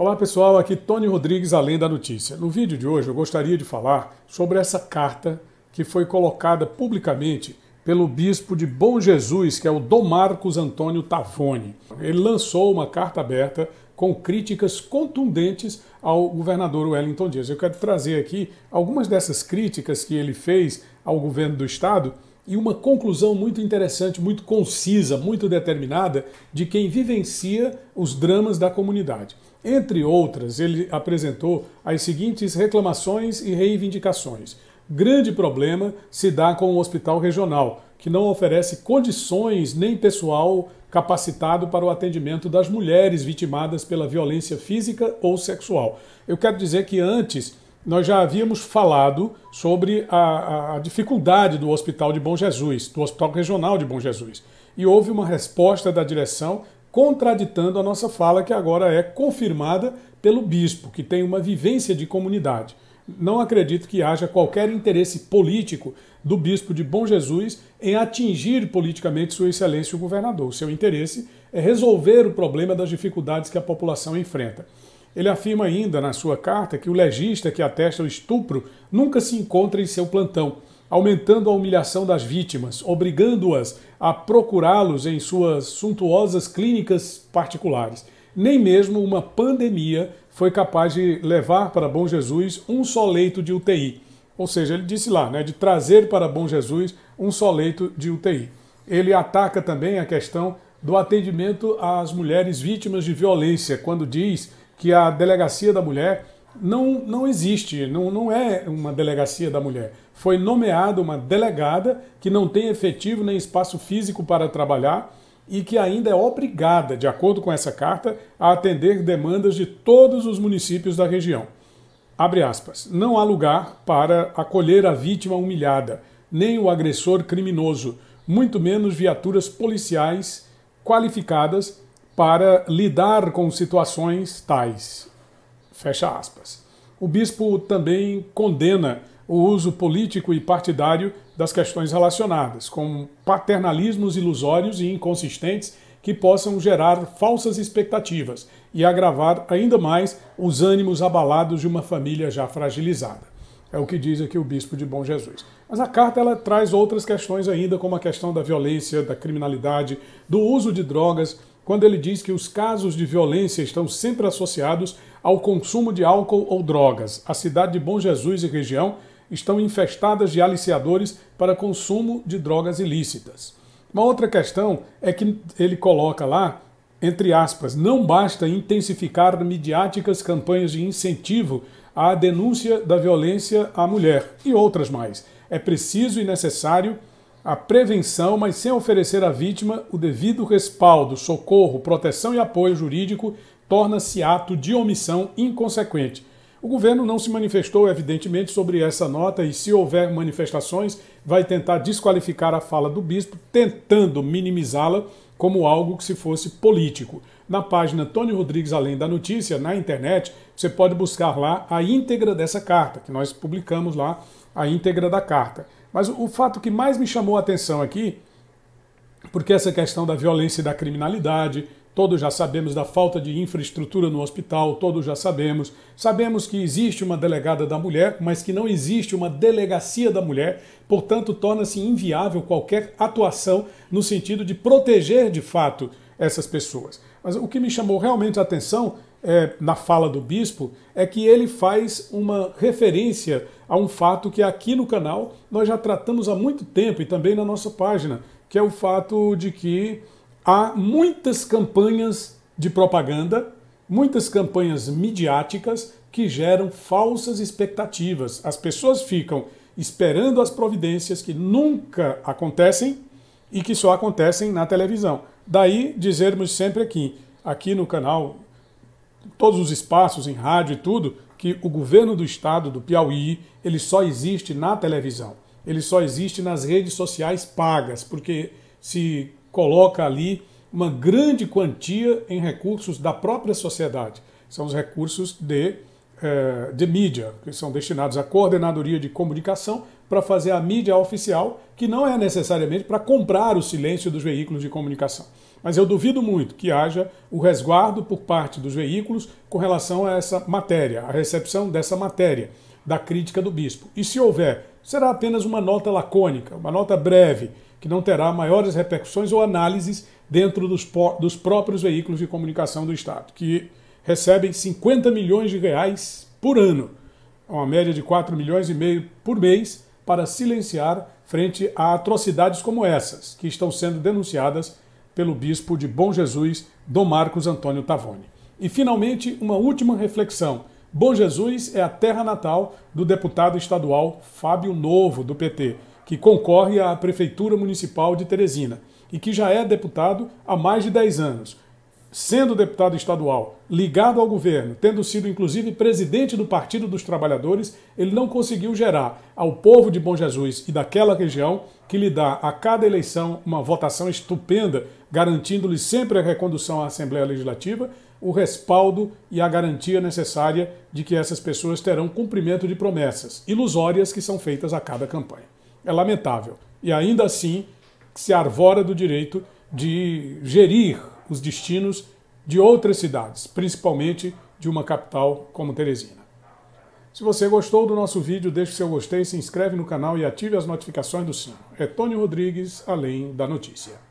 Olá pessoal, aqui Tony Rodrigues, Além da Notícia. No vídeo de hoje eu gostaria de falar sobre essa carta que foi colocada publicamente pelo bispo de Bom Jesus, que é o Dom Marcos Antônio Tavone. Ele lançou uma carta aberta com críticas contundentes ao governador Wellington Dias. Eu quero trazer aqui algumas dessas críticas que ele fez ao governo do estado e uma conclusão muito interessante, muito concisa, muito determinada de quem vivencia os dramas da comunidade. Entre outras, ele apresentou as seguintes reclamações e reivindicações. Grande problema se dá com o hospital regional, que não oferece condições nem pessoal capacitado para o atendimento das mulheres vitimadas pela violência física ou sexual. Eu quero dizer que antes nós já havíamos falado sobre a, a, dificuldade do Hospital de Bom Jesus, do Hospital Regional de Bom Jesus. E houve uma resposta da direção contraditando a nossa fala, que agora é confirmada pelo bispo, que tem uma vivência de comunidade. Não acredito que haja qualquer interesse político do bispo de Bom Jesus em atingir politicamente Sua Excelência o governador. O seu interesse é resolver o problema das dificuldades que a população enfrenta. Ele afirma ainda na sua carta que o legista que atesta o estupro nunca se encontra em seu plantão aumentando a humilhação das vítimas, obrigando-as a procurá-los em suas suntuosas clínicas particulares. Nem mesmo uma pandemia foi capaz de levar para Bom Jesus um só leito de UTI. Ou seja, ele disse lá, né, de trazer para Bom Jesus um só leito de UTI. Ele ataca também a questão do atendimento às mulheres vítimas de violência, quando diz que a delegacia da mulher não, não existe, não, não é uma delegacia da mulher. Foi nomeada uma delegada que não tem efetivo nem espaço físico para trabalhar e que ainda é obrigada, de acordo com essa carta, a atender demandas de todos os municípios da região. Abre aspas. Não há lugar para acolher a vítima humilhada, nem o agressor criminoso, muito menos viaturas policiais qualificadas para lidar com situações tais. Fecha aspas. O bispo também condena o uso político e partidário das questões relacionadas, com paternalismos ilusórios e inconsistentes que possam gerar falsas expectativas e agravar ainda mais os ânimos abalados de uma família já fragilizada. É o que diz aqui o bispo de Bom Jesus. Mas a carta ela traz outras questões ainda, como a questão da violência, da criminalidade, do uso de drogas, quando ele diz que os casos de violência estão sempre associados ao consumo de álcool ou drogas. A cidade de Bom Jesus e região estão infestadas de aliciadores para consumo de drogas ilícitas. Uma outra questão é que ele coloca lá, entre aspas, não basta intensificar midiáticas campanhas de incentivo à denúncia da violência à mulher e outras mais. É preciso e necessário a prevenção, mas sem oferecer à vítima o devido respaldo, socorro, proteção e apoio jurídico torna-se ato de omissão inconsequente. O governo não se manifestou, evidentemente, sobre essa nota e, se houver manifestações, vai tentar desqualificar a fala do bispo, tentando minimizá-la como algo que se fosse político. Na página Tony Rodrigues Além da Notícia, na internet, você pode buscar lá a íntegra dessa carta, que nós publicamos lá a íntegra da carta. Mas o fato que mais me chamou a atenção aqui, porque essa questão da violência e da criminalidade, Todos já sabemos da falta de infraestrutura no hospital, todos já sabemos. Sabemos que existe uma delegada da mulher, mas que não existe uma delegacia da mulher, portanto, torna-se inviável qualquer atuação no sentido de proteger de fato essas pessoas. Mas o que me chamou realmente a atenção é, na fala do bispo é que ele faz uma referência a um fato que aqui no canal nós já tratamos há muito tempo e também na nossa página, que é o fato de que há muitas campanhas de propaganda, muitas campanhas midiáticas que geram falsas expectativas. As pessoas ficam esperando as providências que nunca acontecem e que só acontecem na televisão. Daí dizermos sempre aqui, aqui no canal, todos os espaços em rádio e tudo, que o governo do estado do Piauí, ele só existe na televisão. Ele só existe nas redes sociais pagas, porque se coloca ali uma grande quantia em recursos da própria sociedade. São os recursos de, eh, de mídia, que são destinados à coordenadoria de comunicação para fazer a mídia oficial, que não é necessariamente para comprar o silêncio dos veículos de comunicação. Mas eu duvido muito que haja o resguardo por parte dos veículos com relação a essa matéria, a recepção dessa matéria, da crítica do bispo. E se houver será apenas uma nota lacônica, uma nota breve, que não terá maiores repercussões ou análises dentro dos, dos próprios veículos de comunicação do Estado, que recebem 50 milhões de reais por ano, uma média de 4 milhões e meio por mês, para silenciar frente a atrocidades como essas, que estão sendo denunciadas pelo bispo de Bom Jesus, Dom Marcos Antônio Tavone. E, finalmente, uma última reflexão Bom Jesus é a terra natal do deputado estadual Fábio Novo, do PT, que concorre à Prefeitura Municipal de Teresina e que já é deputado há mais de 10 anos. Sendo deputado estadual, ligado ao governo, tendo sido inclusive presidente do Partido dos Trabalhadores, ele não conseguiu gerar ao povo de Bom Jesus e daquela região, que lhe dá a cada eleição uma votação estupenda, garantindo-lhe sempre a recondução à Assembleia Legislativa, o respaldo e a garantia necessária de que essas pessoas terão cumprimento de promessas ilusórias que são feitas a cada campanha. É lamentável. E ainda assim se arvora do direito de gerir os destinos de outras cidades, principalmente de uma capital como Teresina. Se você gostou do nosso vídeo, deixe seu gostei, se inscreve no canal e ative as notificações do sino. É Tony Rodrigues, além da notícia.